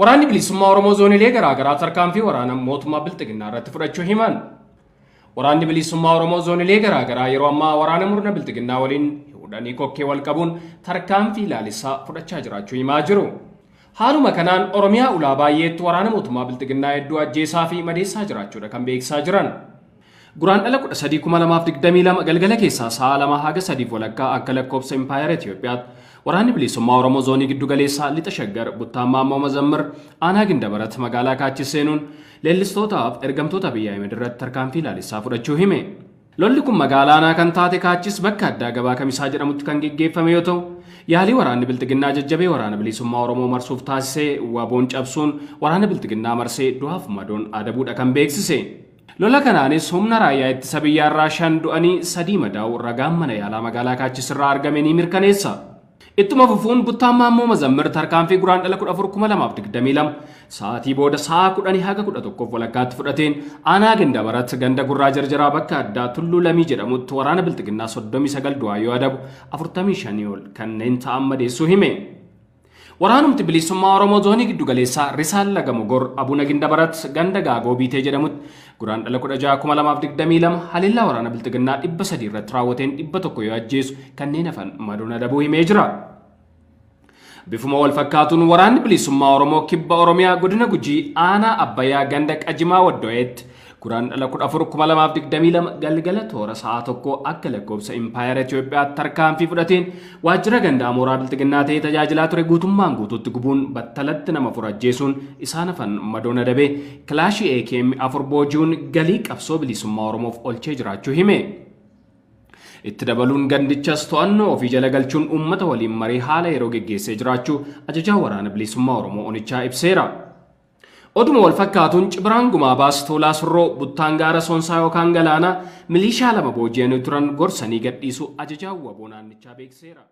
Waraanni bilisummaa Oromoo zoonilee garaa garaa tarkaanfii waraana mootummaa Bilxigina irratti fudhachuu himan. Waraanni bilisummaa Oromoo zoonilee garaa garaa yeroo ammaa waraana murna Bilxigina waliin hudhanii kokkee wal qabuun tarkaanfii ilaalisaa fudhachaa jiraachuu himaa jiru. Haaluma kanaan Oromiyaa ulaa baay'eetti waraana mootummaa Bilxigina hedduu ajjeesaa fi madeessaa jiraachuudha kan beeksisaa jiran. Guraandhala dhala galgala keessaa sa'a 2 haga 3 walakkaa akka lakkoobsa Impaayera Itoophiyaatti waraanni bilisummaa Oromoo zoonii giddugaleessaa Lixa Shaggar Buttaammaa Mooma Zammir, aanaa Gindabarat magaalaa Kaachis seenuun leellistootaaf ergamtoota biyya Ahmed irratti tarkaanfii ilaalessaa fudhachuu hime. Lolli kun magaalaa Aanaa kan taate Kaachis bakka addaa gabaa kamisaa jedhamutti kan geggeeffame yoo ta'u yaalii waraanni bilxiginnaa jajjabee waraana bilisummaa Oromoo marsuuf taasisee waaboon cabsuun waraana biltiginnaa marsee du'aaf madoon kan beeksise. Lola kanaanis humna raayyaa ittisa sabiyyaa irraa shan du'anii sadii madaa'u ragaan mana yaalaa magaalaa Kaachis irraa argame ni mirkaneessa. ittuma fufuun buttaan ammoo mazammir tarkaanfii guraan dhala 14,2022 sa'aatii booda sa'aa 10 haga 11 fudhateen aanaa ganda ganda gurraa jarjaraa bakka addaa tulluu lamii jedhamutti waraana bilxiginnaa 39 du'aa yoo adabu 45 ol kanneen ta'an madeessuu hime. Waraanumti bilisummaa Oromoo zoonii giddugaleessaa Risaan Lagamu Gor Abuna Gindabarat ganda gaagoo biitee jedhamutti guraan dhala 16,2022 haliillaa waraana bilxiginnaa 300 irratti raawwateen 100 yoo ajjeesu kanneen hafan maduuna dabuu himee jira. Bifuma wal fakkaatuun waraanni bilisummaa Oromoo kibba Oromiyaa godina Gujii aanaa Abbayyaa ganda Qajimaa Waddo'eetti Guraan dhala afur kuma lamaaf digdamii lama galgala toora sa'aa tokko akka lakkoobsa impaayera Itoophiyaatti tarkaanfii fudhateen waajjira gandaa mooraa biltiginnaa ta'ee tajaajilaa ture guutummaan guutuutti gubuun battalatti nama fura ajjeesuun isaan hafan madoona dabee kilaashii AKM afur booji'uun galii qabsoo bilisummaa Oromoof olchee jiraachuu hime. Itti dabaluun gandichas to'annoo ofii jala galchuun uummata waliin marii haala yeroo geggeessee jiraachuu ajajaa waraana bilisummaa Oromoo Onichaa ibseera. Oduma wal fakkaatuun cibiraan gumaabaas toolaa surroo buttaan gaara soonsaa yookaan galaanaa milishaa lama booji'anii turan gorsanii gadhiisu ajajaa naannichaa beekseera.